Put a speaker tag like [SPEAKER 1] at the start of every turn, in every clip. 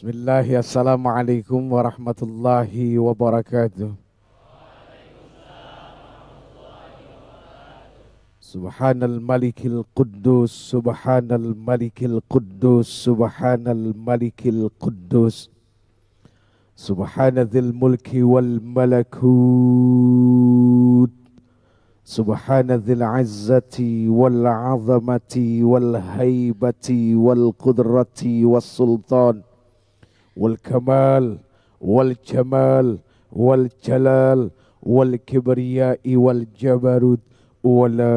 [SPEAKER 1] بسم الله السلام عليكم ورحمة الله وبركاته سبحان الملك القدوس سبحان الملك القدوس سبحان الملك القدوس سبحان ذي الملك والملكوت سبحان ذي العزة والعظمة والهيبة والقدرة والسلطان والكمال والجمال والجلال والكبرياء والجبروت ولا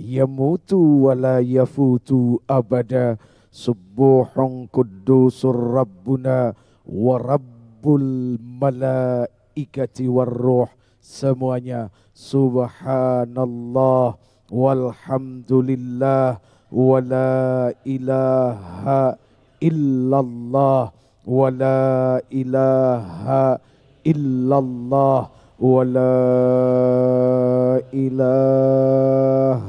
[SPEAKER 1] يموت ولا يفوت أبدا سبوح قدوس ربنا ورب الملائكة والروح semuanya subhanallah walhamdulillah ولا إله إلا الله ولا إله إلا الله ولا إله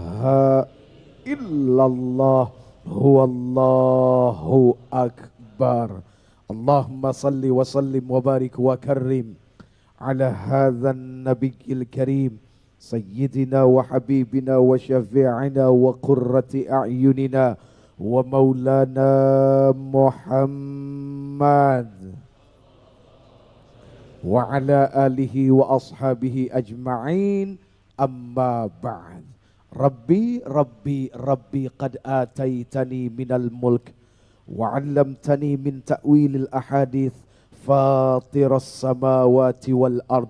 [SPEAKER 1] إلا الله هو الله أكبر اللهم صل وسلم وبارك وكرم على هذا النبي الكريم سيدنا وحبيبنا وشفيعنا وقرة أعيننا ومولانا محمد وعلى آله وأصحابه أجمعين أما بعد ربي ربي ربي قد آتيتني من الملك وعلمتني من تأويل الأحاديث فاطر السماوات والأرض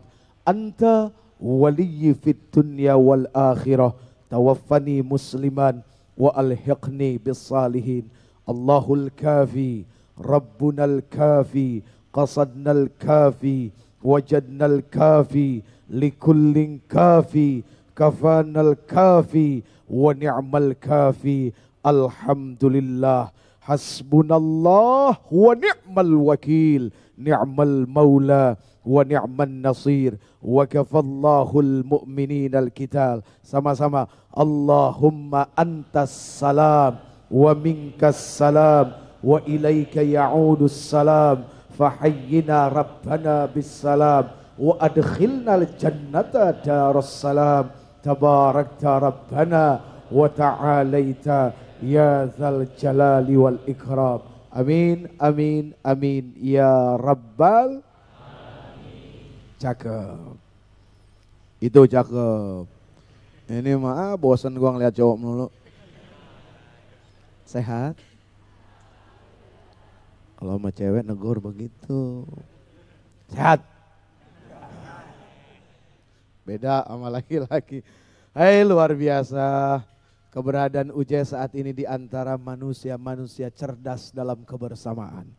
[SPEAKER 1] أنت ولي في الدنيا والآخرة توفني مسلما وألحقني بالصالحين الله الكافي ربنا الكافي قصدنا الكافي وجدنا الكافي لكل كافي كفانا الكافي ونعم الكافي الحمد لله حسبنا الله ونعم الوكيل نعم المولى wa ni'man nasir wa kafallahul mu'minina al-qital sama-sama Allahumma antas salam wa minkas salam wa ilaika ya'udus salam fahayyina rabbana bis salam wa adkhilna al-jannata daras salam tabarakta rabbana wa ta'alaita ya dzal jalali wal ikram amin amin amin ya rabbal Cakep. Itu cakep. Ini mah ah, bosen gua ngeliat cowok melulu. Sehat? Kalau sama cewek negur begitu. Sehat? Beda sama laki-laki. Hai luar biasa. Keberadaan Uje saat ini di antara manusia-manusia cerdas dalam kebersamaan.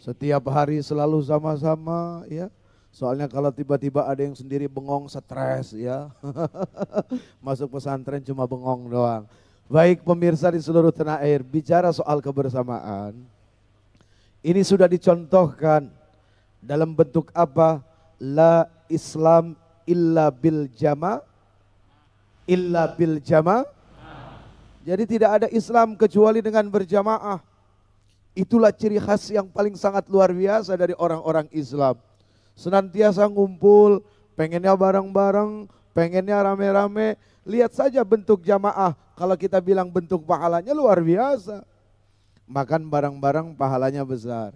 [SPEAKER 1] Setiap hari selalu sama-sama ya. Soalnya kalau tiba-tiba ada yang sendiri bengong stres ya. Masuk pesantren cuma bengong doang. Baik pemirsa di seluruh tanah air, bicara soal kebersamaan. Ini sudah dicontohkan dalam bentuk apa? La Islam illa bil jama illa bil jama. Jadi tidak ada Islam kecuali dengan berjamaah. Itulah ciri khas yang paling sangat luar biasa dari orang-orang Islam. Senantiasa ngumpul, pengennya bareng-bareng, pengennya rame-rame. Lihat saja bentuk jamaah, kalau kita bilang bentuk pahalanya luar biasa. Makan bareng-bareng pahalanya besar.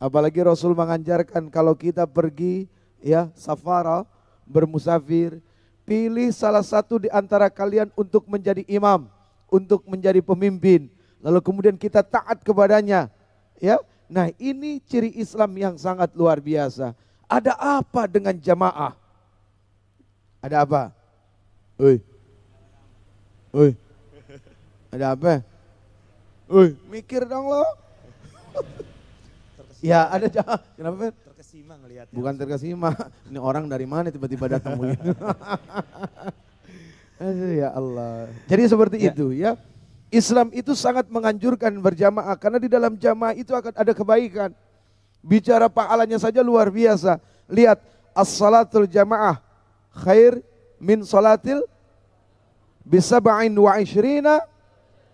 [SPEAKER 1] Apalagi Rasul mengajarkan kalau kita pergi ya safara, bermusafir, pilih salah satu di antara kalian untuk menjadi imam, untuk menjadi pemimpin lalu kemudian kita taat kepadanya. Ya, nah ini ciri Islam yang sangat luar biasa. Ada apa dengan jamaah? Ada apa? Oi. Oi. Ada apa? Oi, mikir dong lo. ya, ada jamaah. Kenapa, Terkesima ngelihatnya. Bukan terkesima. Ini orang dari mana tiba-tiba datang begini. ya Allah. Jadi seperti ya. itu ya. Islam itu sangat menganjurkan berjamaah karena di dalam jamaah itu akan ada kebaikan. Bicara pahalanya saja luar biasa. Lihat as-salatul jamaah khair min salatil bisa bain wa ishrina.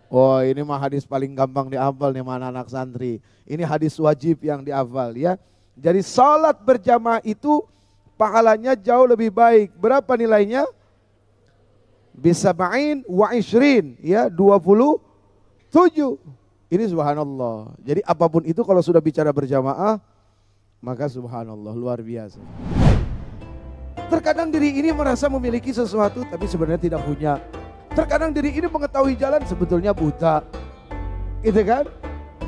[SPEAKER 1] Oh ini mah hadis paling gampang dihafal nih mana anak santri. Ini hadis wajib yang dihafal ya. Jadi salat berjamaah itu pahalanya jauh lebih baik. Berapa nilainya? Bisaba'in wa ishrin. Ya, tujuh Ini subhanallah. Jadi apapun itu kalau sudah bicara berjamaah, maka subhanallah luar biasa. Terkadang diri ini merasa memiliki sesuatu tapi sebenarnya tidak punya. Terkadang diri ini mengetahui jalan sebetulnya buta. Gitu kan?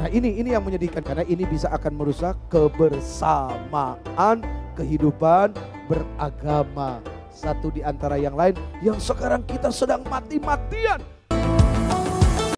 [SPEAKER 1] Nah ini ini yang menyedihkan karena ini bisa akan merusak kebersamaan kehidupan beragama satu di antara yang lain yang sekarang kita sedang mati-matian